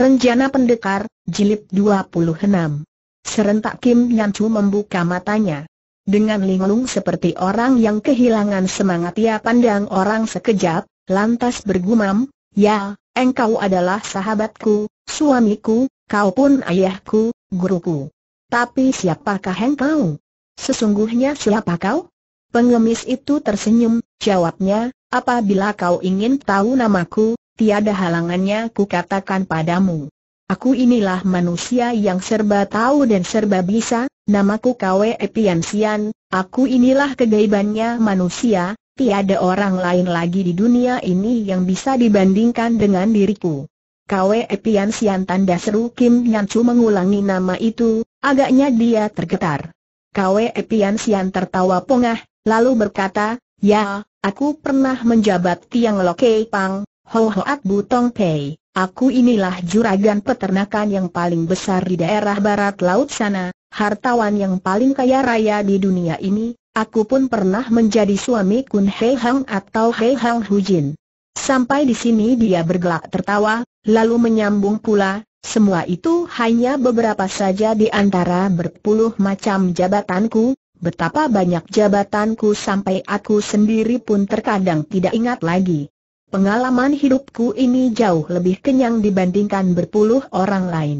Renjana Pendekar, Jilid 26. Serentak Kim Nyan Chu membuka matanya. Dengan linglung seperti orang yang kehilangan semangat ia pandang orang sekejap, lantas bergumam, Ya, engkau adalah sahabatku, suamiku, kau pun ayahku, guruku. Tapi siapakah engkau? Sesungguhnya siapa kau? Pengemis itu tersenyum, jawabnya, apabila kau ingin tahu namaku, tiada halangannya ku katakan padamu. Aku inilah manusia yang serba tahu dan serba bisa, namaku Kwe Epian Sian, aku inilah kegaibannya manusia, tiada orang lain lagi di dunia ini yang bisa dibandingkan dengan diriku. Kwe Epian Sian tanda seru Kim Yan mengulangi nama itu, agaknya dia tergetar. Kwe Epian Sian tertawa pongah, lalu berkata, Ya, aku pernah menjabat tiang Lokei Pang, Ho Hoat Butong Pei, aku inilah juragan peternakan yang paling besar di daerah barat laut sana, hartawan yang paling kaya raya di dunia ini, aku pun pernah menjadi suami Kun Hei Hang atau Hei Hang Hu Jin. Sampai di sini dia bergelak tertawa, lalu menyambung pula, semua itu hanya beberapa saja di antara berpuluh macam jabatanku, Betapa banyak jabatanku sampai aku sendiri pun terkadang tidak ingat lagi. Pengalaman hidupku ini jauh lebih kenyang dibandingkan berpuluh orang lain.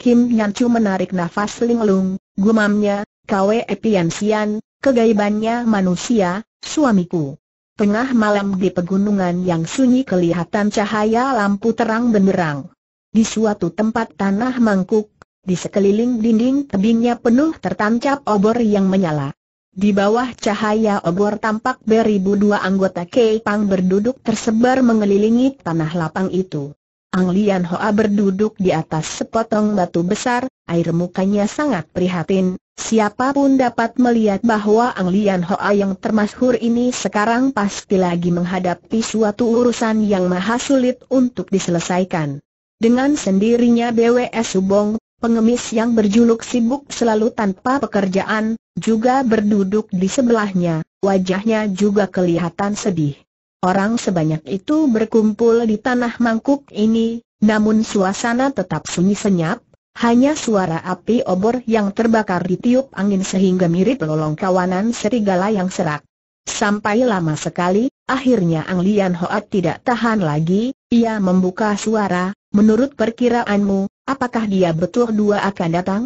Kim Nyancu menarik nafas linglung, gumamnya, Kwe Epian Sian, kegaibannya manusia, suamiku. Tengah malam di pegunungan yang sunyi kelihatan cahaya lampu terang benderang. Di suatu tempat tanah mangkuk, di sekeliling dinding tebingnya penuh tertancap obor yang menyala. Di bawah cahaya obor tampak beribu dua anggota Kepang berduduk tersebar mengelilingi tanah lapang itu. Ang Lian Hoa berduduk di atas sepotong batu besar, air mukanya sangat prihatin. Siapapun dapat melihat bahwa Ang Lian Hoa yang termasyhur ini sekarang pasti lagi menghadapi suatu urusan yang maha sulit untuk diselesaikan. Dengan sendirinya BWS Subong pengemis yang berjuluk sibuk selalu tanpa pekerjaan, juga berduduk di sebelahnya, wajahnya juga kelihatan sedih. Orang sebanyak itu berkumpul di tanah mangkuk ini, namun suasana tetap sunyi senyap, hanya suara api obor yang terbakar ditiup angin sehingga mirip lolong kawanan serigala yang serak. Sampai lama sekali, akhirnya Ang Lian Hoat tidak tahan lagi, ia membuka suara, Menurut perkiraanmu, apakah dia betul dua akan datang?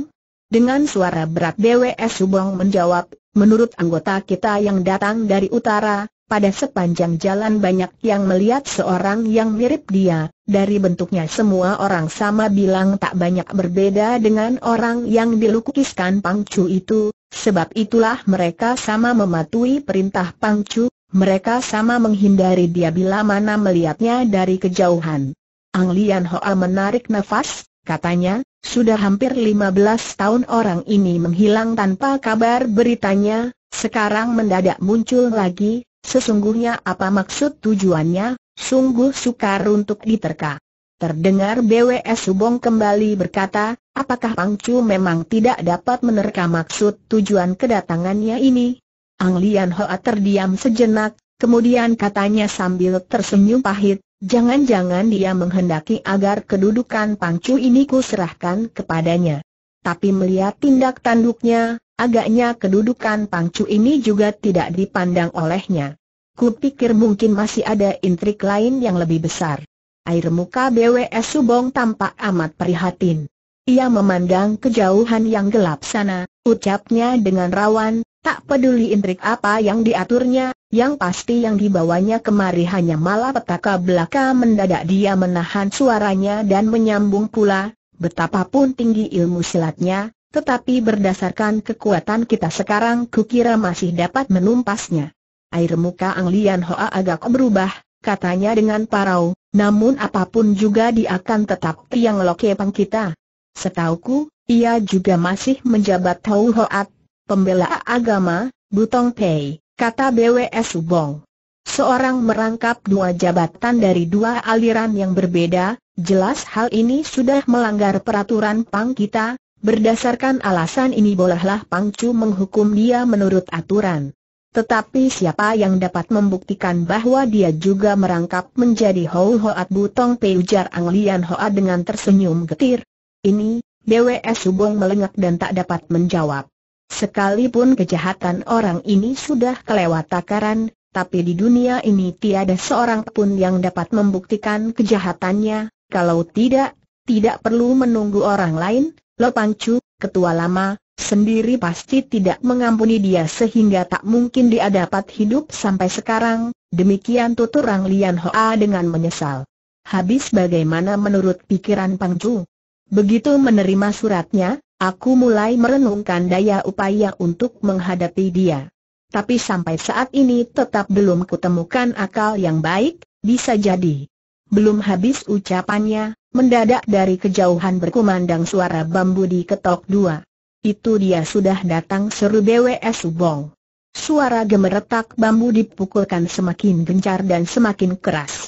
Dengan suara berat BWS Subong menjawab, menurut anggota kita yang datang dari utara, pada sepanjang jalan banyak yang melihat seorang yang mirip dia, dari bentuknya semua orang sama bilang tak banyak berbeda dengan orang yang dilukiskan Pangcu itu, sebab itulah mereka sama mematuhi perintah Pangcu, mereka sama menghindari dia bila mana melihatnya dari kejauhan. Ang Lian Hoa menarik nafas, katanya, sudah hampir 15 tahun orang ini menghilang tanpa kabar beritanya, sekarang mendadak muncul lagi, sesungguhnya apa maksud tujuannya, sungguh sukar untuk diterka. Terdengar BWS Subong kembali berkata, apakah Pangcu memang tidak dapat menerka maksud tujuan kedatangannya ini? Ang Lian Hoa terdiam sejenak, kemudian katanya sambil tersenyum pahit, Jangan-jangan dia menghendaki agar kedudukan pangcu ini kuserahkan kepadanya. Tapi melihat tindak tanduknya, agaknya kedudukan pangcu ini juga tidak dipandang olehnya. Kupikir mungkin masih ada intrik lain yang lebih besar. Air muka BWS Subong tampak amat prihatin. Ia memandang kejauhan yang gelap sana, Ucapnya dengan rawan, tak peduli intrik apa yang diaturnya, yang pasti yang dibawanya kemari hanya malah petaka belaka mendadak dia menahan suaranya dan menyambung pula, betapapun tinggi ilmu silatnya, tetapi berdasarkan kekuatan kita sekarang kukira masih dapat menumpasnya. Air muka Ang Lian Hoa agak berubah, katanya dengan parau, namun apapun juga dia akan tetap tiang lokepang kita. Setauku, ia juga masih menjabat Tau Hoat, pembela agama, Butong Pei, kata BWS Subong. Seorang merangkap dua jabatan dari dua aliran yang berbeda, jelas hal ini sudah melanggar peraturan Pang kita, berdasarkan alasan ini bolehlah Pang Chu menghukum dia menurut aturan. Tetapi siapa yang dapat membuktikan bahwa dia juga merangkap menjadi Hou Hoat Butong Pei ujar Ang Lian Hoat dengan tersenyum getir. Ini, BWS Subong melengak dan tak dapat menjawab. Sekalipun kejahatan orang ini sudah kelewat takaran, tapi di dunia ini tiada seorang pun yang dapat membuktikan kejahatannya, kalau tidak, tidak perlu menunggu orang lain, Lo Pangcu, ketua lama, sendiri pasti tidak mengampuni dia sehingga tak mungkin dia dapat hidup sampai sekarang, demikian tutur tuturang Lian Hoa dengan menyesal. Habis bagaimana menurut pikiran Pangcu? Begitu menerima suratnya, aku mulai merenungkan daya upaya untuk menghadapi dia. Tapi sampai saat ini tetap belum kutemukan akal yang baik, bisa jadi. Belum habis ucapannya, mendadak dari kejauhan berkumandang suara bambu di ketok dua. Itu dia sudah datang seru BWS Subong. Suara gemeretak bambu dipukulkan semakin gencar dan semakin keras.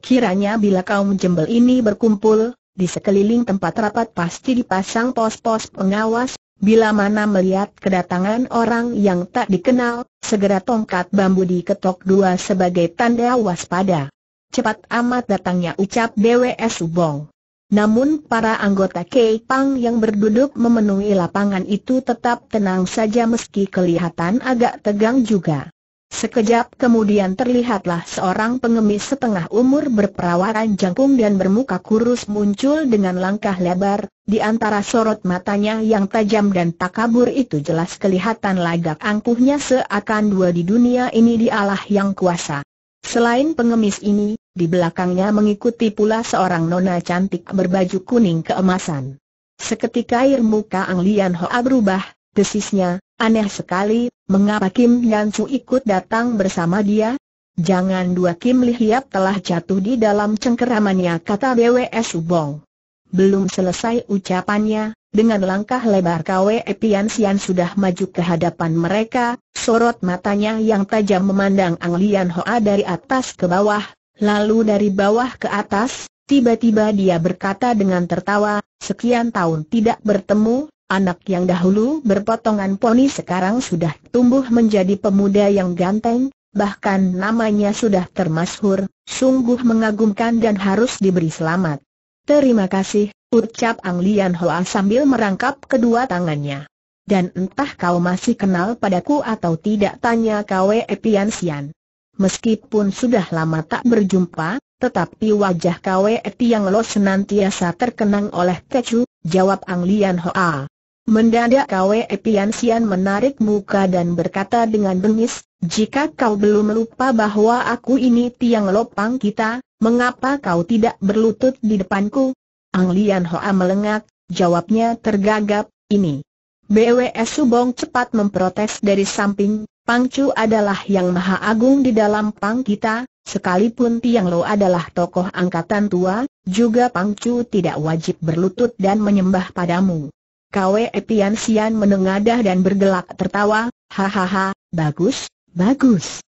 Kiranya bila kaum jembel ini berkumpul, di sekeliling tempat rapat pasti dipasang pos-pos pengawas, bila mana melihat kedatangan orang yang tak dikenal, segera tongkat bambu diketok dua sebagai tanda waspada. Cepat amat datangnya ucap BWS Subong. Namun para anggota Kepang yang berduduk memenuhi lapangan itu tetap tenang saja meski kelihatan agak tegang juga. Sekejap kemudian terlihatlah seorang pengemis setengah umur berperawaran jangkung dan bermuka kurus muncul dengan langkah lebar, di antara sorot matanya yang tajam dan takabur itu jelas kelihatan lagak angkuhnya seakan dua di dunia ini dialah yang kuasa. Selain pengemis ini, di belakangnya mengikuti pula seorang nona cantik berbaju kuning keemasan. Seketika air muka Ang Lian Hoa berubah, desisnya, aneh sekali, Mengapa Kim Yan Su ikut datang bersama dia? Jangan dua Kim Li Hiap telah jatuh di dalam cengkeramannya kata BWS Bong. Belum selesai ucapannya, dengan langkah lebar KWE Pian Sian sudah maju ke hadapan mereka, sorot matanya yang tajam memandang Ang Lian Hoa dari atas ke bawah, lalu dari bawah ke atas, tiba-tiba dia berkata dengan tertawa, sekian tahun tidak bertemu, Anak yang dahulu berpotongan poni sekarang sudah tumbuh menjadi pemuda yang ganteng, bahkan namanya sudah termasyhur, sungguh mengagumkan dan harus diberi selamat. Terima kasih, ucap Ang Lian Hoa sambil merangkap kedua tangannya. Dan entah kau masih kenal padaku atau tidak tanya Kwe Epian Sian. Meskipun sudah lama tak berjumpa, tetapi wajah Kwe Epian yang lo senantiasa terkenang oleh Tecu, jawab Ang Lian Hoa. Mendadak Kwe Pian Sian menarik muka dan berkata dengan bengis, jika kau belum lupa bahwa aku ini tiang lopang kita, mengapa kau tidak berlutut di depanku? Ang Lian Hoa melengak, jawabnya tergagap, ini. BWS Subong cepat memprotes dari samping, Pangcu adalah yang maha agung di dalam pang kita, sekalipun Tiang Lo adalah tokoh angkatan tua, juga Pangcu tidak wajib berlutut dan menyembah padamu. Kwe Etian Sian menengadah dan bergelak tertawa, hahaha, bagus, bagus.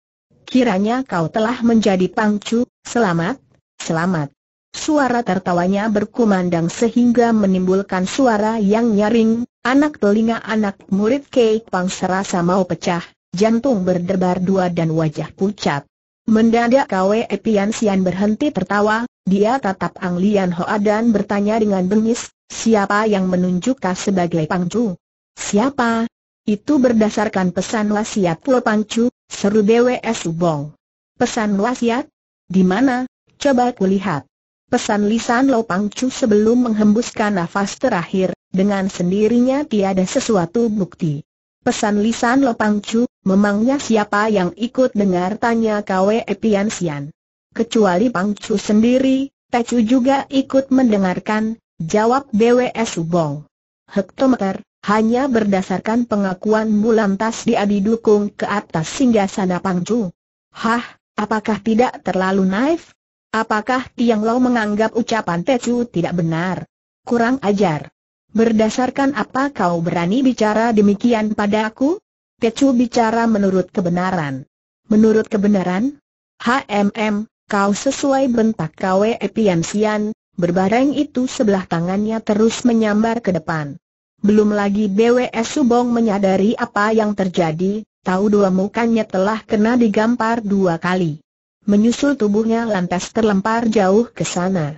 Kiranya kau telah menjadi pangcu, selamat, selamat. Suara tertawanya berkumandang sehingga menimbulkan suara yang nyaring, anak telinga anak murid Kei Pang serasa mau pecah, jantung berdebar dua dan wajah pucat. Mendadak Kwe Pian Sian berhenti tertawa, dia tatap Ang Lian Hoa dan bertanya dengan bengis, siapa yang menunjuk sebagai Pangcu? Siapa? Itu berdasarkan pesan wasiat Pulau Pangcu, seru BWS Subong. Pesan wasiat? Di mana? Coba kulihat. Pesan lisan Lo Pangcu sebelum menghembuskan nafas terakhir, dengan sendirinya tiada sesuatu bukti. Pesan lisan Lopang Chu, memangnya siapa yang ikut dengar tanya Kwe Pian Sian. Kecuali Pang sendiri, Tecu juga ikut mendengarkan, jawab BWS Subong. Hektometer, hanya berdasarkan pengakuan Mulantas dia didukung ke atas singgasana Pang Chu. Hah, apakah tidak terlalu naif? Apakah Tiang Lo menganggap ucapan Tecu tidak benar? Kurang ajar. Berdasarkan apa kau berani bicara demikian pada aku? Tecu bicara menurut kebenaran. Menurut kebenaran? HMM, kau sesuai bentak KW Epian Sian, berbareng itu sebelah tangannya terus menyambar ke depan. Belum lagi BWS Subong menyadari apa yang terjadi, tahu dua mukanya telah kena digampar dua kali. Menyusul tubuhnya lantas terlempar jauh ke sana.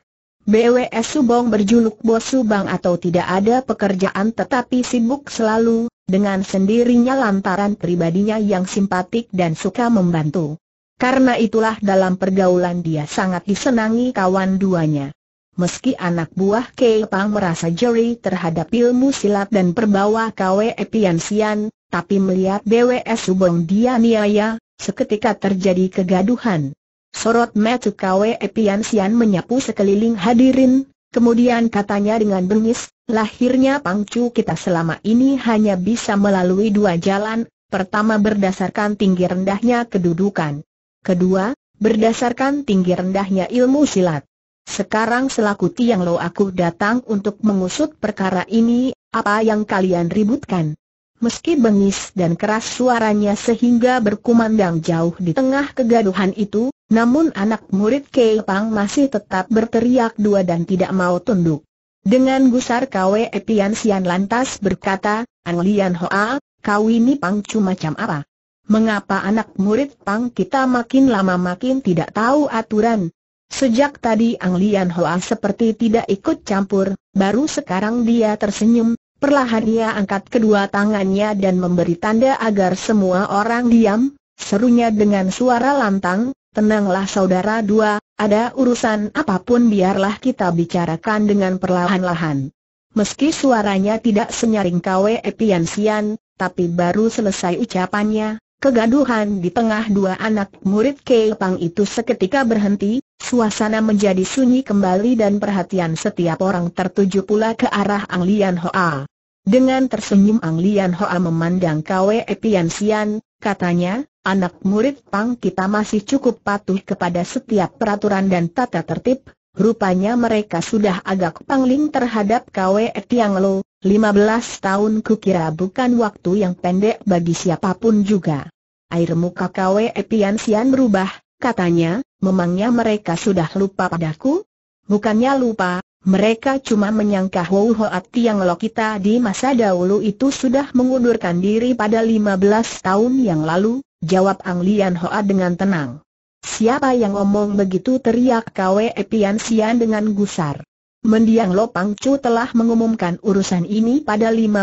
BWS Subong berjuluk Bos Subang atau tidak ada pekerjaan tetapi sibuk selalu, dengan sendirinya lantaran pribadinya yang simpatik dan suka membantu. Karena itulah dalam pergaulan dia sangat disenangi kawan duanya. Meski anak buah Kei Pang merasa jeri terhadap ilmu silat dan perbawa Kwe Epian Sian, tapi melihat BWS Subong dia niaya, seketika terjadi kegaduhan. Sorot mata Kwe Pian Sian menyapu sekeliling hadirin, kemudian katanya dengan bengis, lahirnya pangcu kita selama ini hanya bisa melalui dua jalan, pertama berdasarkan tinggi rendahnya kedudukan. Kedua, berdasarkan tinggi rendahnya ilmu silat. Sekarang selaku Tiang Lo aku datang untuk mengusut perkara ini, apa yang kalian ributkan? Meski bengis dan keras suaranya sehingga berkumandang jauh di tengah kegaduhan itu, namun anak murid Kei Pang masih tetap berteriak dua dan tidak mau tunduk. Dengan gusar Kwe Epian Sian lantas berkata, Anglian Lian Hoa, kau ini Pang cuma macam apa? Mengapa anak murid Pang kita makin lama makin tidak tahu aturan? Sejak tadi Ang Lian Hoa seperti tidak ikut campur, baru sekarang dia tersenyum, perlahan dia angkat kedua tangannya dan memberi tanda agar semua orang diam, serunya dengan suara lantang, Tenanglah saudara dua, ada urusan apapun biarlah kita bicarakan dengan perlahan-lahan. Meski suaranya tidak senyaring Kwe Piansian, tapi baru selesai ucapannya, kegaduhan di tengah dua anak murid Kei itu seketika berhenti, suasana menjadi sunyi kembali dan perhatian setiap orang tertuju pula ke arah Ang Lian Hoa. Dengan tersenyum Ang Lian Hoa memandang Kwe Piansian, katanya, Anak murid Pang kita masih cukup patuh kepada setiap peraturan dan tata tertib, Rupanya mereka sudah agak pangling terhadap kwe Tiang Lo, 15 tahun kukira bukan waktu yang pendek bagi siapapun juga. Air muka KW Tian Sian berubah, katanya, memangnya mereka sudah lupa padaku? Bukannya lupa, mereka cuma menyangka Wow Hoat Tiang Lo kita di masa dahulu itu sudah mengundurkan diri pada 15 tahun yang lalu, jawab Ang Lian Hoa dengan tenang. Siapa yang ngomong begitu teriak Kwe Pian Sian dengan gusar. Mendiang Lopang Chu telah mengumumkan urusan ini pada 15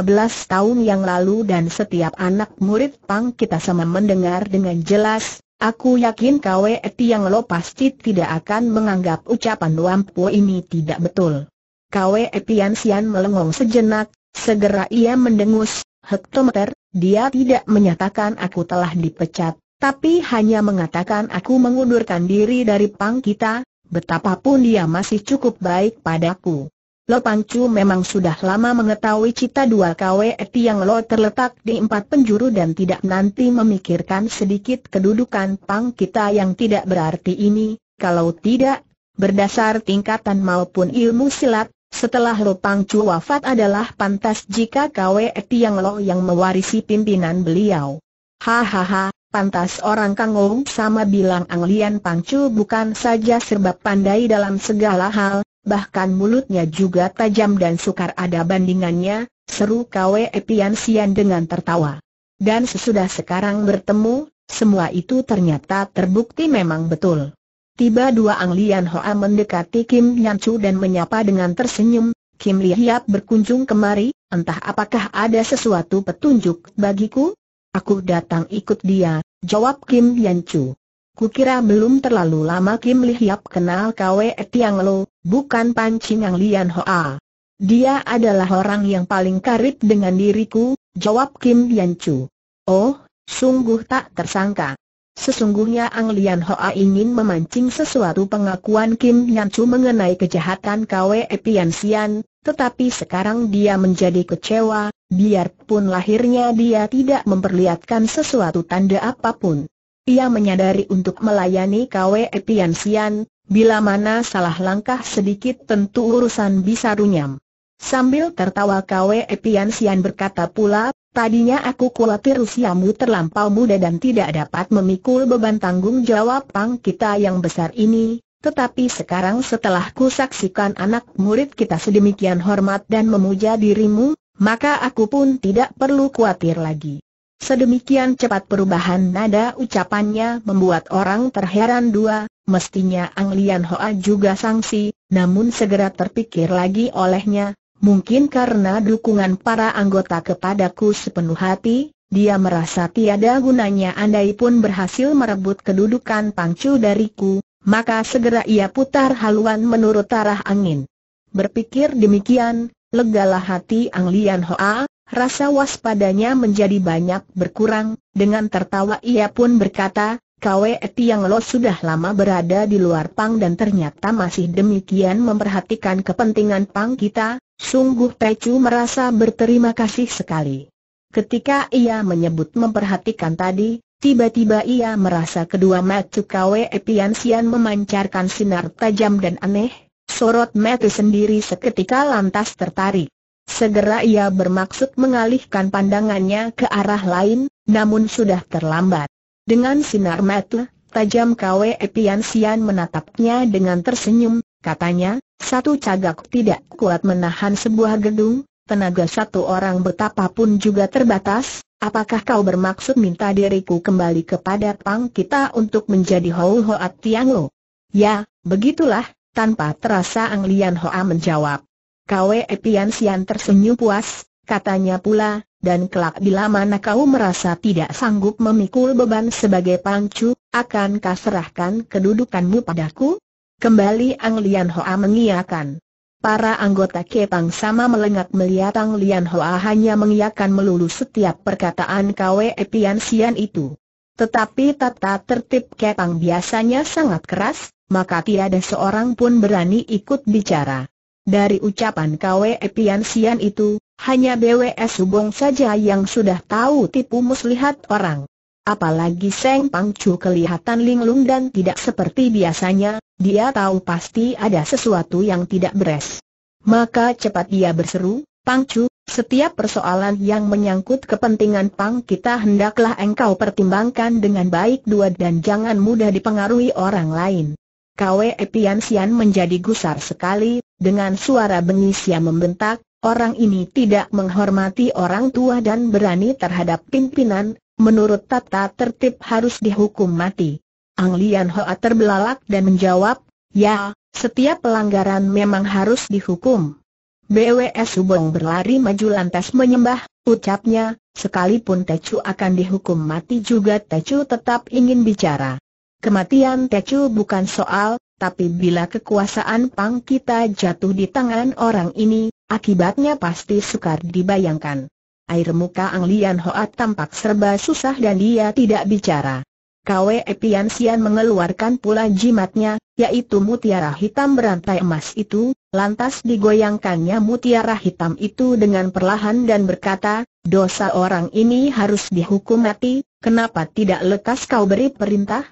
tahun yang lalu dan setiap anak murid Pang kita sama mendengar dengan jelas, aku yakin Kwe Tiang Lo pasti tidak akan menganggap ucapan Wampu ini tidak betul. Kwe Pian Sian melengong sejenak, segera ia mendengus, hektometer, dia tidak menyatakan aku telah dipecat, tapi hanya mengatakan aku mengundurkan diri dari pang kita, betapapun dia masih cukup baik padaku. Lo Pangcu memang sudah lama mengetahui cita dua eti yang Lo terletak di empat penjuru dan tidak nanti memikirkan sedikit kedudukan Pang kita yang tidak berarti ini, kalau tidak, berdasar tingkatan maupun ilmu silat, setelah Lopang Chu wafat adalah pantas jika Kwe Tiang Lo yang mewarisi pimpinan beliau. Hahaha, pantas orang Kang sama bilang Ang Lian Pang Chu bukan saja serba pandai dalam segala hal, bahkan mulutnya juga tajam dan sukar ada bandingannya, seru Kwe Tiang Sian dengan tertawa. Dan sesudah sekarang bertemu, semua itu ternyata terbukti memang betul. Tiba dua Ang Lian Hoa mendekati Kim Nyan Chu dan menyapa dengan tersenyum, Kim Li Hiap berkunjung kemari, entah apakah ada sesuatu petunjuk bagiku? Aku datang ikut dia, jawab Kim Nyan Chu. Kukira belum terlalu lama Kim Li Hiap kenal Kwe Tiang Lo, bukan pancing Ang Lian Hoa. Dia adalah orang yang paling karib dengan diriku, jawab Kim Yan Chu. Oh, sungguh tak tersangka, Sesungguhnya Ang Lian Hoa ingin memancing sesuatu pengakuan Kim Yan Chu mengenai kejahatan Kwe Pian Sian, tetapi sekarang dia menjadi kecewa, biarpun lahirnya dia tidak memperlihatkan sesuatu tanda apapun. Ia menyadari untuk melayani Kwe Pian Sian, bila mana salah langkah sedikit tentu urusan bisa runyam. Sambil tertawa Kwe Pian Sian berkata pula, tadinya aku khawatir usiamu terlampau muda dan tidak dapat memikul beban tanggung jawab pang kita yang besar ini, tetapi sekarang setelah ku saksikan anak murid kita sedemikian hormat dan memuja dirimu, maka aku pun tidak perlu khawatir lagi. Sedemikian cepat perubahan nada ucapannya membuat orang terheran dua, mestinya Ang Lian Hoa juga sangsi, namun segera terpikir lagi olehnya, Mungkin karena dukungan para anggota kepadaku sepenuh hati, dia merasa tiada gunanya andai pun berhasil merebut kedudukan pangcu dariku, maka segera ia putar haluan menurut arah angin. Berpikir demikian, legalah hati Ang Lian Hoa, rasa waspadanya menjadi banyak berkurang, dengan tertawa ia pun berkata, Kwe Tiang Lo sudah lama berada di luar Pang dan ternyata masih demikian memperhatikan kepentingan Pang kita, sungguh Pecu merasa berterima kasih sekali. Ketika ia menyebut memperhatikan tadi, tiba-tiba ia merasa kedua mata Kwe Tiang Sian memancarkan sinar tajam dan aneh, sorot mata sendiri seketika lantas tertarik. Segera ia bermaksud mengalihkan pandangannya ke arah lain, namun sudah terlambat. Dengan sinar mata, tajam Kwe Pian Sian menatapnya dengan tersenyum, katanya, satu cagak tidak kuat menahan sebuah gedung, tenaga satu orang betapapun juga terbatas, apakah kau bermaksud minta diriku kembali kepada Pang kita untuk menjadi Hou Hoat Tiang Lo? Ya, begitulah, tanpa terasa Ang Lian Hoa menjawab. Kwe Pian Sian tersenyum puas, katanya pula, dan kelak bila mana kau merasa tidak sanggup memikul beban sebagai akan akankah serahkan kedudukanmu padaku? Kembali Ang Lian Hoa mengiakan. Para anggota Kepang sama melengak melihat Ang Lian Hoa hanya mengiakan melulu setiap perkataan Kwe Pian Sian itu. Tetapi tata tertib Kepang biasanya sangat keras, maka tiada seorang pun berani ikut bicara. Dari ucapan Kwe Pian Sian itu, hanya BWS Subong saja yang sudah tahu tipu muslihat orang. Apalagi Seng Pangcu kelihatan linglung dan tidak seperti biasanya, dia tahu pasti ada sesuatu yang tidak beres. Maka cepat dia berseru, Pangcu, setiap persoalan yang menyangkut kepentingan Pang kita hendaklah engkau pertimbangkan dengan baik dua dan jangan mudah dipengaruhi orang lain. Kwe Pian Sian menjadi gusar sekali, dengan suara bengis yang membentak, Orang ini tidak menghormati orang tua dan berani terhadap pimpinan, menurut tata tertib harus dihukum mati. Ang Lian Hoa terbelalak dan menjawab, ya, setiap pelanggaran memang harus dihukum. BWS Subong berlari maju lantas menyembah, ucapnya, sekalipun Tecu akan dihukum mati juga Tecu tetap ingin bicara. Kematian Tecu bukan soal, tapi bila kekuasaan Pang kita jatuh di tangan orang ini, Akibatnya pasti sukar dibayangkan. Air muka Ang Lian Hoat tampak serba susah dan dia tidak bicara. Kwe Pian Sian mengeluarkan pula jimatnya, yaitu mutiara hitam berantai emas itu, lantas digoyangkannya mutiara hitam itu dengan perlahan dan berkata, dosa orang ini harus dihukum mati, kenapa tidak lekas kau beri perintah?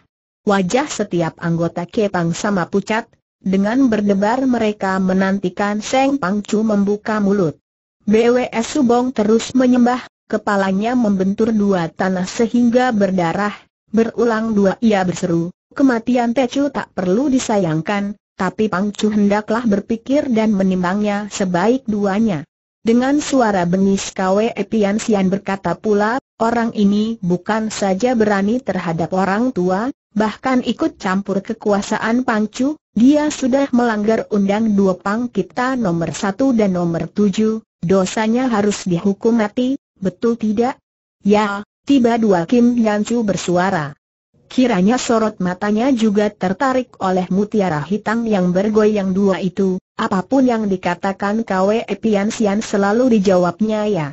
Wajah setiap anggota Kepang sama pucat, dengan berdebar mereka menantikan Seng Pangcu membuka mulut. BWS Subong terus menyembah, kepalanya membentur dua tanah sehingga berdarah, berulang dua ia berseru, kematian Tecu tak perlu disayangkan, tapi Pangcu hendaklah berpikir dan menimbangnya sebaik duanya. Dengan suara bengis Kwe Pian Sian berkata pula, orang ini bukan saja berani terhadap orang tua, bahkan ikut campur kekuasaan Pangcu, dia sudah melanggar Undang Dua Pang Kita nomor satu dan nomor tujuh. dosanya harus dihukum mati, betul tidak? Ya, tiba dua Kim Yancu bersuara. Kiranya sorot matanya juga tertarik oleh mutiara hitam yang bergoyang dua itu, Apapun yang dikatakan Kwe Pian Sian selalu dijawabnya ya.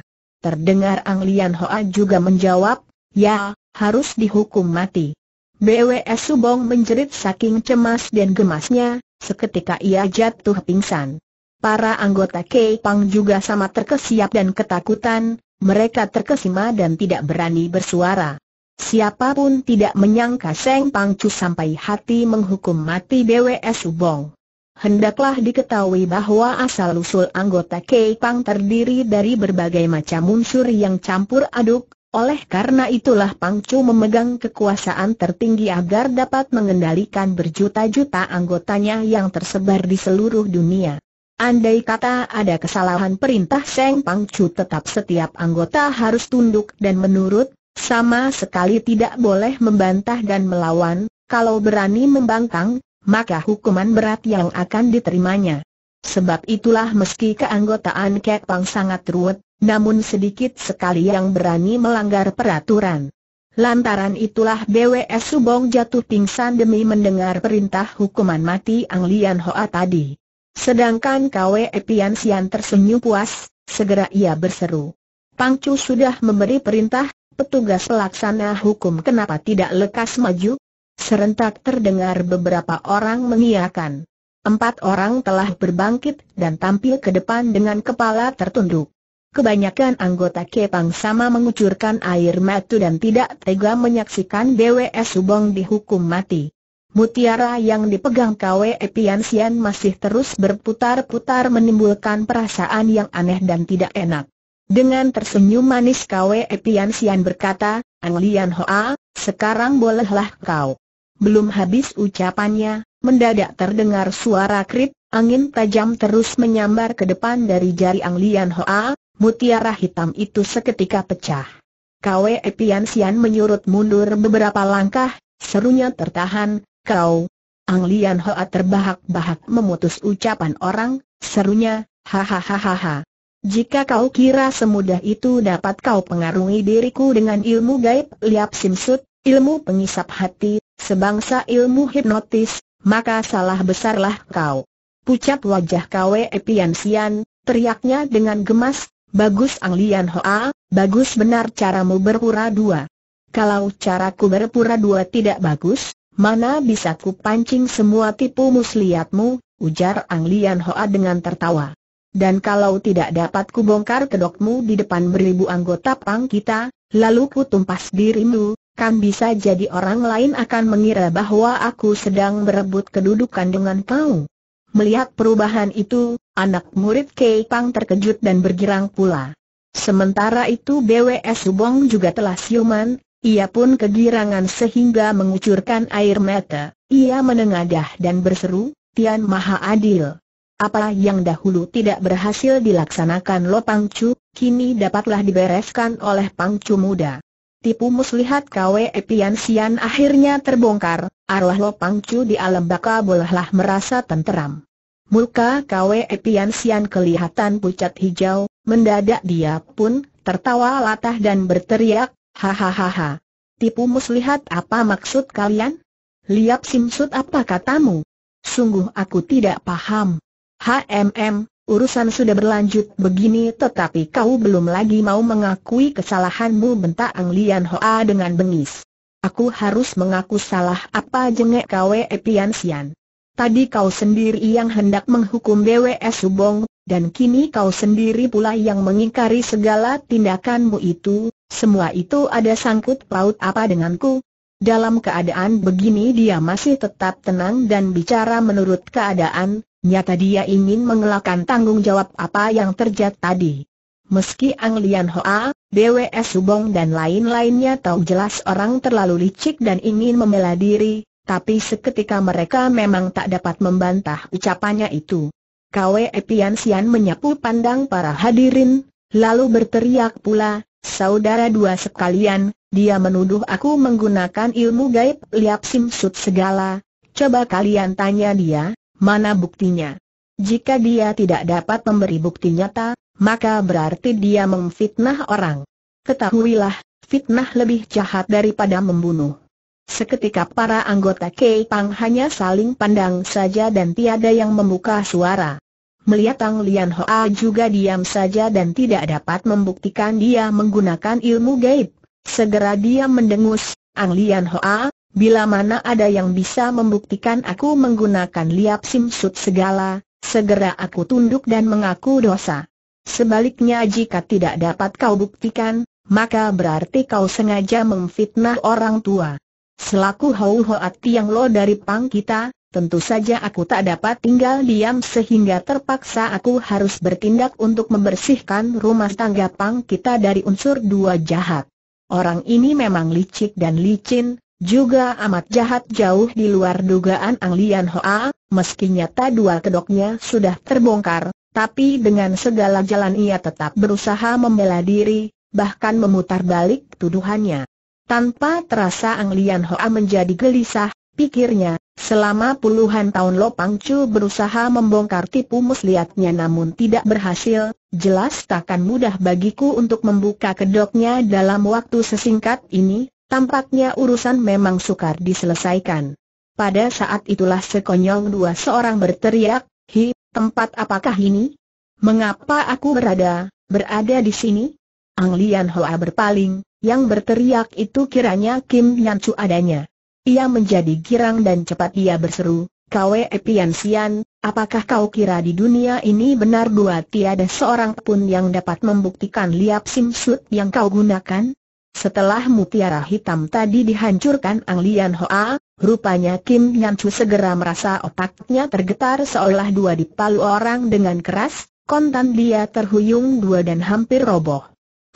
Terdengar Ang Lian Hoa juga menjawab, ya, harus dihukum mati. BWS Subong menjerit saking cemas dan gemasnya, seketika ia jatuh pingsan. Para anggota Pang juga sama terkesiap dan ketakutan, mereka terkesima dan tidak berani bersuara. Siapapun tidak menyangka Seng Pangcu sampai hati menghukum mati BWS Subong. Hendaklah diketahui bahwa asal-usul anggota Kepang terdiri dari berbagai macam unsur yang campur aduk, oleh karena itulah Pangcu memegang kekuasaan tertinggi agar dapat mengendalikan berjuta-juta anggotanya yang tersebar di seluruh dunia. Andai kata ada kesalahan perintah Seng Pangcu tetap setiap anggota harus tunduk dan menurut, sama sekali tidak boleh membantah dan melawan, kalau berani membangkang, maka hukuman berat yang akan diterimanya. Sebab itulah meski keanggotaan Pang sangat ruwet, namun sedikit sekali yang berani melanggar peraturan. Lantaran itulah BWS Subong jatuh pingsan demi mendengar perintah hukuman mati Ang Lian Hoa tadi. Sedangkan Kwe Pian Sian tersenyum puas, segera ia berseru. Pangcu sudah memberi perintah, petugas pelaksana hukum kenapa tidak lekas maju? Serentak terdengar beberapa orang mengiakan. Empat orang telah berbangkit dan tampil ke depan dengan kepala tertunduk. Kebanyakan anggota Kepang sama mengucurkan air mata dan tidak tega menyaksikan BWS Subong dihukum mati. Mutiara yang dipegang KW Epiansian masih terus berputar-putar menimbulkan perasaan yang aneh dan tidak enak. Dengan tersenyum manis KW Epiansian berkata, Ang Lian Hoa, sekarang bolehlah kau belum habis ucapannya, mendadak terdengar suara krip, angin tajam terus menyambar ke depan dari jari Ang Lian Hoa, mutiara hitam itu seketika pecah. Kwe Pian Sian menyurut mundur beberapa langkah, serunya tertahan, kau. Ang Lian Hoa terbahak-bahak memutus ucapan orang, serunya, hahaha. Jika kau kira semudah itu dapat kau pengaruhi diriku dengan ilmu gaib liap simsut, ilmu pengisap hati, sebangsa ilmu hipnotis, maka salah besarlah kau. Pucat wajah Kwe Pian Sian, teriaknya dengan gemas, bagus Ang Lian Hoa, bagus benar caramu berpura dua. Kalau caraku berpura dua tidak bagus, mana bisa ku pancing semua tipu muslihatmu, ujar Ang Lian Hoa dengan tertawa. Dan kalau tidak dapat bongkar kedokmu di depan beribu anggota pang kita, lalu ku tumpas dirimu, kan bisa jadi orang lain akan mengira bahwa aku sedang berebut kedudukan dengan kau. Melihat perubahan itu, anak murid Kei Pang terkejut dan bergirang pula. Sementara itu BWS Subong juga telah siuman, ia pun kegirangan sehingga mengucurkan air mata. Ia menengadah dan berseru, Tian Maha Adil. Apa yang dahulu tidak berhasil dilaksanakan Lo Pangcu, kini dapatlah dibereskan oleh Pangcu muda. Tipu muslihat Kwe Pian Sian akhirnya terbongkar, arwah Lopang Chu di alam baka bolehlah merasa tenteram. Muka Kwe Pian Sian kelihatan pucat hijau, mendadak dia pun tertawa latah dan berteriak, hahaha. Tipu muslihat apa maksud kalian? Liap simsut apa katamu? Sungguh aku tidak paham. HMM, Urusan sudah berlanjut begini tetapi kau belum lagi mau mengakui kesalahanmu bentak Ang Lian Hoa dengan bengis. Aku harus mengaku salah apa jengek Kwe Pian Sian. Tadi kau sendiri yang hendak menghukum BWS Subong, dan kini kau sendiri pula yang mengingkari segala tindakanmu itu, semua itu ada sangkut paut apa denganku? Dalam keadaan begini dia masih tetap tenang dan bicara menurut keadaan, Nyata dia ingin mengelakkan tanggung jawab apa yang terjadi tadi. Meski Ang Lian Hoa, BWS Subong dan lain-lainnya tahu jelas orang terlalu licik dan ingin membela diri, tapi seketika mereka memang tak dapat membantah ucapannya itu. Kwe Pian Sian menyapu pandang para hadirin, lalu berteriak pula, saudara dua sekalian, dia menuduh aku menggunakan ilmu gaib liap simsut segala. Coba kalian tanya dia, Mana buktinya? Jika dia tidak dapat memberi bukti nyata, maka berarti dia memfitnah orang. Ketahuilah, fitnah lebih jahat daripada membunuh. Seketika para anggota Kei Pang hanya saling pandang saja dan tiada yang membuka suara. Melihat Tang Lian Hoa juga diam saja dan tidak dapat membuktikan dia menggunakan ilmu gaib. Segera dia mendengus, Ang Lian Hoa, Bila mana ada yang bisa membuktikan aku menggunakan liap simsut segala, segera aku tunduk dan mengaku dosa. Sebaliknya jika tidak dapat kau buktikan, maka berarti kau sengaja memfitnah orang tua. Selaku hau yang yang Lo dari Pang kita, tentu saja aku tak dapat tinggal diam sehingga terpaksa aku harus bertindak untuk membersihkan rumah tangga Pang kita dari unsur dua jahat. Orang ini memang licik dan licin, juga amat jahat jauh di luar dugaan Ang Lian Hoa, meski nyata dua kedoknya sudah terbongkar, tapi dengan segala jalan ia tetap berusaha membela diri, bahkan memutar balik tuduhannya. Tanpa terasa Ang Lian Hoa menjadi gelisah, pikirnya, selama puluhan tahun Lopang Chu berusaha membongkar tipu muslihatnya namun tidak berhasil, jelas takkan mudah bagiku untuk membuka kedoknya dalam waktu sesingkat ini, Tampaknya urusan memang sukar diselesaikan. Pada saat itulah sekonyong dua seorang berteriak, Hi, tempat apakah ini? Mengapa aku berada, berada di sini? Ang Lian Hoa berpaling, yang berteriak itu kiranya Kim Nyan Chu adanya. Ia menjadi girang dan cepat ia berseru, Kwe Pian Sian, apakah kau kira di dunia ini benar dua tiada seorang pun yang dapat membuktikan liap simsut yang kau gunakan? Setelah mutiara hitam tadi dihancurkan Ang Lian Hoa, rupanya Kim Nyan Chu segera merasa otaknya tergetar seolah dua dipalu orang dengan keras, kontan dia terhuyung dua dan hampir roboh.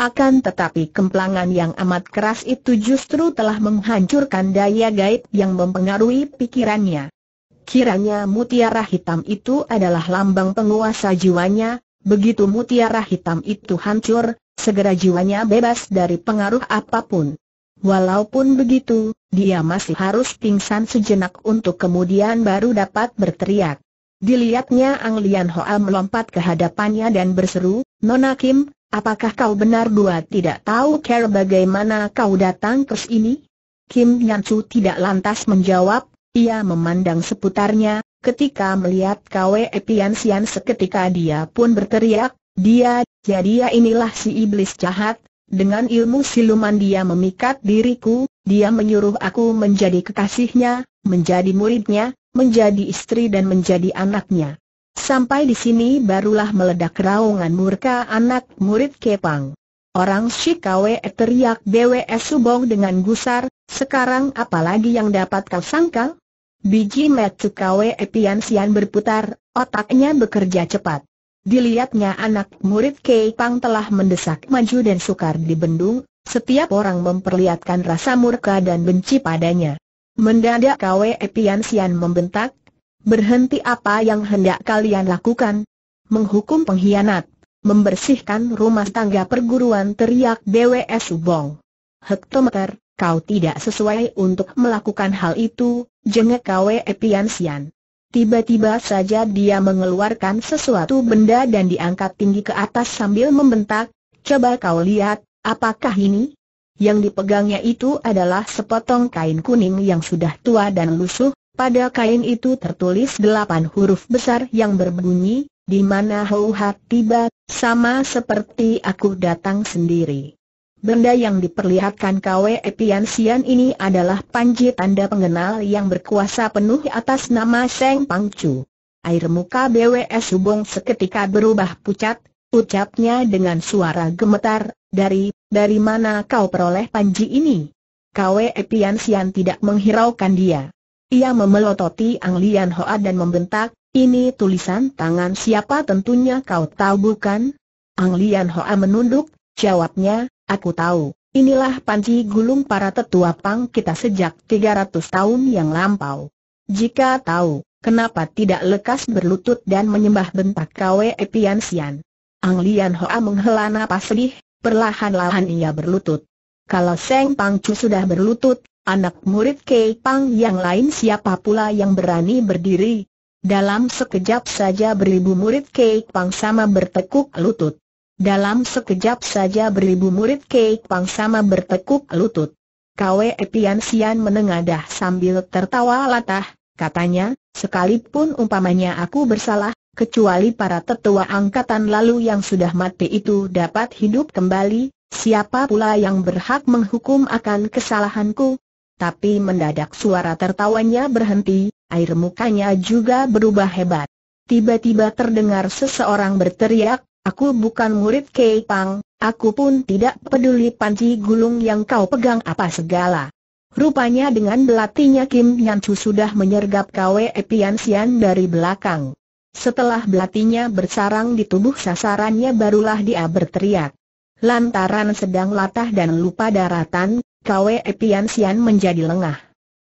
Akan tetapi kemplangan yang amat keras itu justru telah menghancurkan daya gaib yang mempengaruhi pikirannya. Kiranya mutiara hitam itu adalah lambang penguasa jiwanya, begitu mutiara hitam itu hancur, segera jiwanya bebas dari pengaruh apapun. Walaupun begitu, dia masih harus pingsan sejenak untuk kemudian baru dapat berteriak. Dilihatnya Ang Lian Hoa melompat ke hadapannya dan berseru, Nona Kim, apakah kau benar dua tidak tahu care bagaimana kau datang ke sini? Kim Yansu tidak lantas menjawab, ia memandang seputarnya, ketika melihat Kwe Pian Sian seketika dia pun berteriak, dia, jadi dia ya inilah si iblis jahat, dengan ilmu siluman dia memikat diriku, dia menyuruh aku menjadi kekasihnya, menjadi muridnya, menjadi istri dan menjadi anaknya. Sampai di sini barulah meledak raungan murka anak murid Kepang. Orang Shikawe teriak BWS Subong dengan gusar, sekarang apalagi yang dapat kau sangkal? Biji Metsukawe Epian Sian berputar, otaknya bekerja cepat. Dilihatnya anak murid Kei Pang telah mendesak maju dan sukar dibendung, setiap orang memperlihatkan rasa murka dan benci padanya. Mendadak Kwe Pian Sian membentak, berhenti apa yang hendak kalian lakukan? Menghukum pengkhianat, membersihkan rumah tangga perguruan teriak BWS Subong. Hektometer, kau tidak sesuai untuk melakukan hal itu, jengek Kwe Pian Sian. Tiba-tiba saja dia mengeluarkan sesuatu benda dan diangkat tinggi ke atas sambil membentak, coba kau lihat, apakah ini? Yang dipegangnya itu adalah sepotong kain kuning yang sudah tua dan lusuh, pada kain itu tertulis delapan huruf besar yang berbunyi, di mana Houhat tiba, sama seperti aku datang sendiri. Benda yang diperlihatkan KW Pian Sian ini adalah panji tanda pengenal yang berkuasa penuh atas nama Seng Pang Chu. Air muka BWS Subong seketika berubah pucat, ucapnya dengan suara gemetar, dari, dari mana kau peroleh panji ini? KW Pian Sian tidak menghiraukan dia. Ia memelototi Ang Lian Hoa dan membentak, ini tulisan tangan siapa tentunya kau tahu bukan? Ang Lian Hoa menunduk, jawabnya, Aku tahu, inilah panci gulung para tetua pang kita sejak 300 tahun yang lampau. Jika tahu, kenapa tidak lekas berlutut dan menyembah bentak Kwe Pian Sian? Ang Lian Hoa menghela napas sedih, perlahan-lahan ia berlutut. Kalau Seng Pang Chu sudah berlutut, anak murid Kei Pang yang lain siapa pula yang berani berdiri? Dalam sekejap saja beribu murid Kei Pang sama bertekuk lutut. Dalam sekejap saja beribu murid Kek Pang sama bertekuk lutut. Kwe Pian Sian menengadah sambil tertawa latah, katanya, sekalipun umpamanya aku bersalah, kecuali para tetua angkatan lalu yang sudah mati itu dapat hidup kembali, siapa pula yang berhak menghukum akan kesalahanku? Tapi mendadak suara tertawanya berhenti, air mukanya juga berubah hebat. Tiba-tiba terdengar seseorang berteriak, Aku bukan murid Kei Pang, aku pun tidak peduli panci gulung yang kau pegang apa segala. Rupanya dengan belatinya Kim Yan Chu sudah menyergap Kwe Pian Sian dari belakang. Setelah belatinya bersarang di tubuh sasarannya barulah dia berteriak. Lantaran sedang latah dan lupa daratan, Kwe Pian Sian menjadi lengah.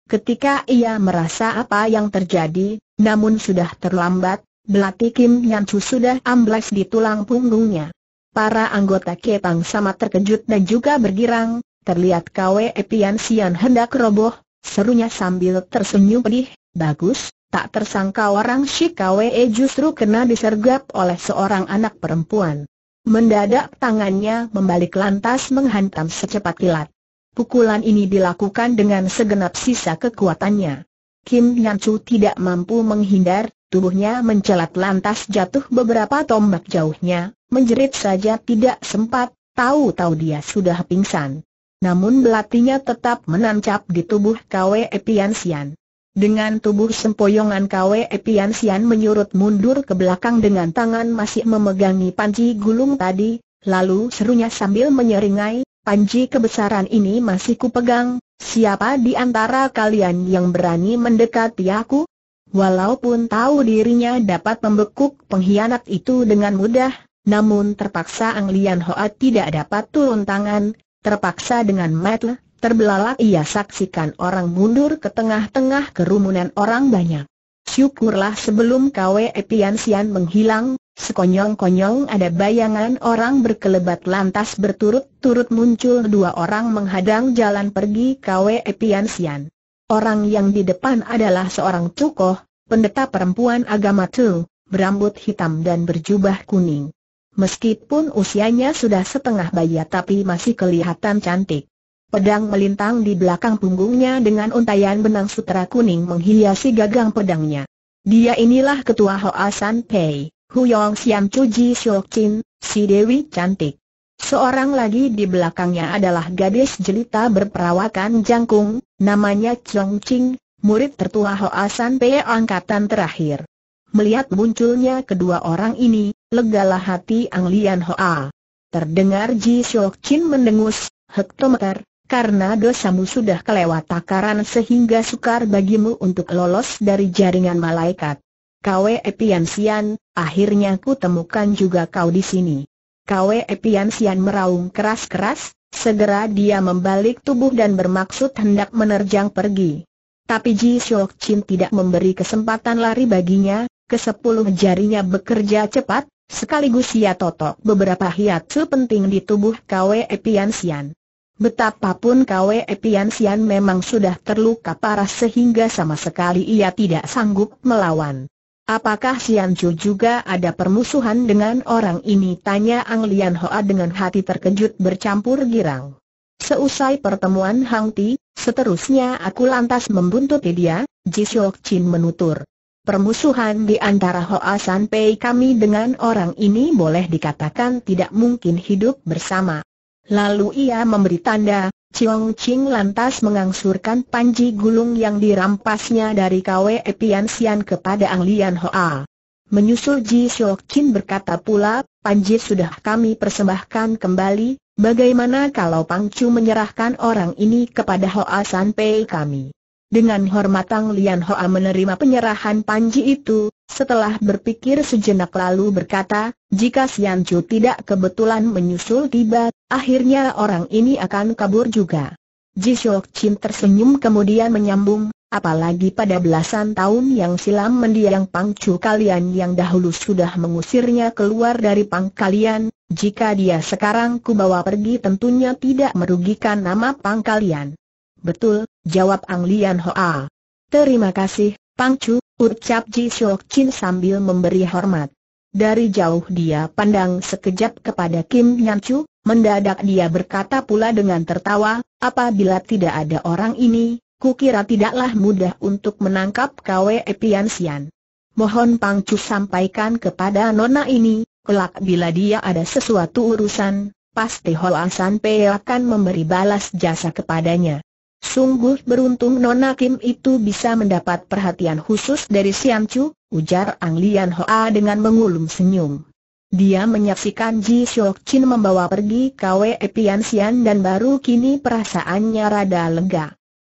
Ketika ia merasa apa yang terjadi, namun sudah terlambat, Belati Kim Yan Chu sudah amblas di tulang punggungnya. Para anggota Kepang sama terkejut dan juga bergirang, terlihat Kwe Pian Sian hendak roboh, serunya sambil tersenyum pedih, bagus, tak tersangka orang si Kwe justru kena disergap oleh seorang anak perempuan. Mendadak tangannya membalik lantas menghantam secepat kilat. Pukulan ini dilakukan dengan segenap sisa kekuatannya. Kim Yan Chu tidak mampu menghindar, Tubuhnya mencelat lantas jatuh beberapa tombak jauhnya, menjerit saja tidak sempat, tahu-tahu dia sudah pingsan. Namun belatinya tetap menancap di tubuh KW Epiansian. Dengan tubuh sempoyongan KW Epiansian menyurut mundur ke belakang dengan tangan masih memegangi panci gulung tadi, lalu serunya sambil menyeringai, panci kebesaran ini masih kupegang, siapa di antara kalian yang berani mendekati aku? Walaupun tahu dirinya dapat membekuk pengkhianat itu dengan mudah, namun terpaksa Ang Lian Hoa tidak dapat turun tangan, terpaksa dengan metel, terbelalak ia saksikan orang mundur ke tengah-tengah kerumunan orang banyak. Syukurlah sebelum Kwe Pian Sian menghilang, sekonyong-konyong ada bayangan orang berkelebat lantas berturut-turut muncul dua orang menghadang jalan pergi Kwe Pian Sian. Orang yang di depan adalah seorang cukoh, pendeta perempuan agama Tu, berambut hitam dan berjubah kuning. Meskipun usianya sudah setengah bayi tapi masih kelihatan cantik. Pedang melintang di belakang punggungnya dengan untayan benang sutra kuning menghiasi gagang pedangnya. Dia inilah ketua Hoa San Pei, Huyong Siam Chuji Shok Chin, si Dewi Cantik. Seorang lagi di belakangnya adalah gadis jelita berperawakan jangkung, Namanya Chong Ching, murid tertua Hoa San Pei angkatan terakhir. Melihat munculnya kedua orang ini, legalah hati Ang Lian Hoa. Terdengar Ji Shok Chin mendengus, hektometer, karena dosamu sudah kelewat takaran sehingga sukar bagimu untuk lolos dari jaringan malaikat. Kwe Pian Sian, akhirnya ku temukan juga kau di sini. Kwe Pian Sian meraung keras-keras, Segera dia membalik tubuh dan bermaksud hendak menerjang pergi. Tapi Ji Shok Chin tidak memberi kesempatan lari baginya, kesepuluh jarinya bekerja cepat, sekaligus ia totok beberapa hiat sepenting di tubuh Kwe Pian Sian. Betapapun Kwe Pian Sian memang sudah terluka parah sehingga sama sekali ia tidak sanggup melawan. Apakah Sian Chu juga ada permusuhan dengan orang ini? Tanya Ang Lian Hoa dengan hati terkejut bercampur girang. Seusai pertemuan Hang Ti, seterusnya aku lantas membuntuti dia, Ji Siok Chin menutur. Permusuhan di antara Hoa San Pei kami dengan orang ini boleh dikatakan tidak mungkin hidup bersama. Lalu ia memberi tanda, Chiong Ching lantas mengangsurkan panji gulung yang dirampasnya dari KW Epian Sian kepada Ang Lian Hoa. Menyusul Ji Siok Chin berkata pula, panji sudah kami persembahkan kembali, bagaimana kalau Pang Chu menyerahkan orang ini kepada Hoa San Pei kami? Dengan hormat Ang Lian Hoa menerima penyerahan panji itu, setelah berpikir sejenak lalu berkata, jika Sian Chu tidak kebetulan menyusul tiba, akhirnya orang ini akan kabur juga. Ji Shok Chin tersenyum kemudian menyambung, apalagi pada belasan tahun yang silam mendiang Pang Chu kalian yang dahulu sudah mengusirnya keluar dari pang kalian, jika dia sekarang kubawa pergi tentunya tidak merugikan nama pang kalian. Betul, jawab Ang Lian Hoa. Terima kasih, Pang Chu. Ucap Ji Siok Chin sambil memberi hormat. Dari jauh dia pandang sekejap kepada Kim Nyan Chu, mendadak dia berkata pula dengan tertawa, apabila tidak ada orang ini, kukira tidaklah mudah untuk menangkap Kwe Pian Sian. Mohon Pang Chu sampaikan kepada Nona ini, kelak bila dia ada sesuatu urusan, pasti Hoa San Pei akan memberi balas jasa kepadanya. Sungguh beruntung Nona Kim itu bisa mendapat perhatian khusus dari Sian Chu, ujar Ang Lian Hoa dengan mengulung senyum. Dia menyaksikan Ji Shok Chin membawa pergi Kwe Pian Sian dan baru kini perasaannya rada lega.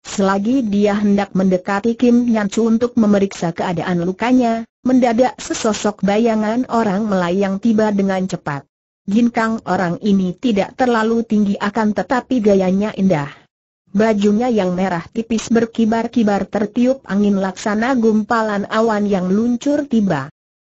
Selagi dia hendak mendekati Kim Yan Chu untuk memeriksa keadaan lukanya, mendadak sesosok bayangan orang melayang tiba dengan cepat. Kang orang ini tidak terlalu tinggi akan tetapi gayanya indah. Bajunya yang merah tipis berkibar-kibar tertiup angin laksana gumpalan awan yang luncur tiba.